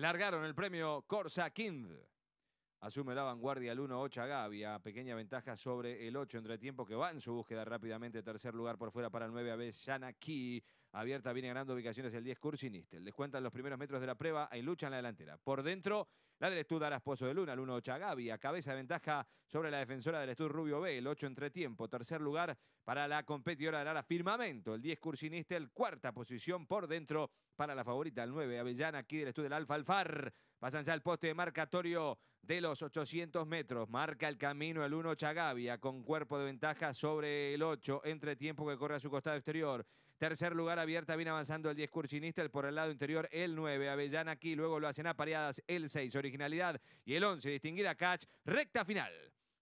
largaron el premio Corsa Kind. Asume la vanguardia el 1-8 a Gavia, pequeña ventaja sobre el 8 entre tiempo que va en su búsqueda rápidamente, tercer lugar por fuera para el 9 a aquí Abierta viene ganando ubicaciones el 10 Cursinistel. Descuentan los primeros metros de la prueba, Y luchan la delantera. Por dentro, la del Estud Aras Pozo de Luna, el 1-8 a Gavia, cabeza de ventaja sobre la defensora del Estud Rubio B, el 8 entre tiempo, tercer lugar para la competidora del Aras Firmamento, el 10 el cuarta posición por dentro para la favorita, el 9 Avellana, aquí del Estud del Alfa Alfar. Pasan ya al poste de marcatorio de los 800 metros. Marca el camino el 1 Chagavia con cuerpo de ventaja sobre el 8, entre tiempo que corre a su costado exterior. Tercer lugar abierta, viene avanzando el 10 Curchinista. el por el lado interior, el 9, Avellana aquí, luego lo hacen apareadas el 6, Originalidad y el 11, Distinguida Catch, recta final.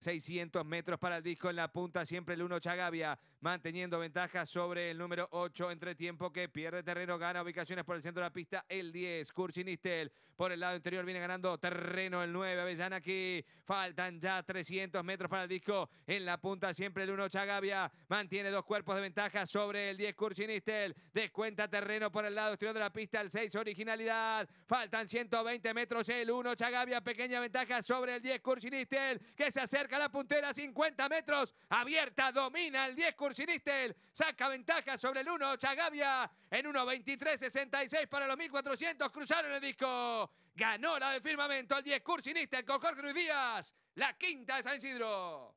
600 metros para el disco en la punta, siempre el 1 Chagavia, manteniendo ventaja sobre el número 8 entre tiempo que pierde terreno, gana ubicaciones por el centro de la pista el 10, Cursinistel por el lado interior viene ganando terreno el 9, Avellana aquí, faltan ya 300 metros para el disco, en la punta siempre el 1 Chagavia, mantiene dos cuerpos de ventaja sobre el 10 Cursinistel, descuenta terreno por el lado exterior de la pista el 6 Originalidad, faltan 120 metros el 1 Chagavia, pequeña ventaja sobre el 10 Cursinistel que se acerca Saca la puntera, 50 metros, abierta, domina el 10 Cursinistel, saca ventaja sobre el 1 Chagavia, en 66 para los 1.400, cruzaron el disco, ganó la de firmamento el 10 Cursinistel con Jorge Luis Díaz, la quinta de San Isidro.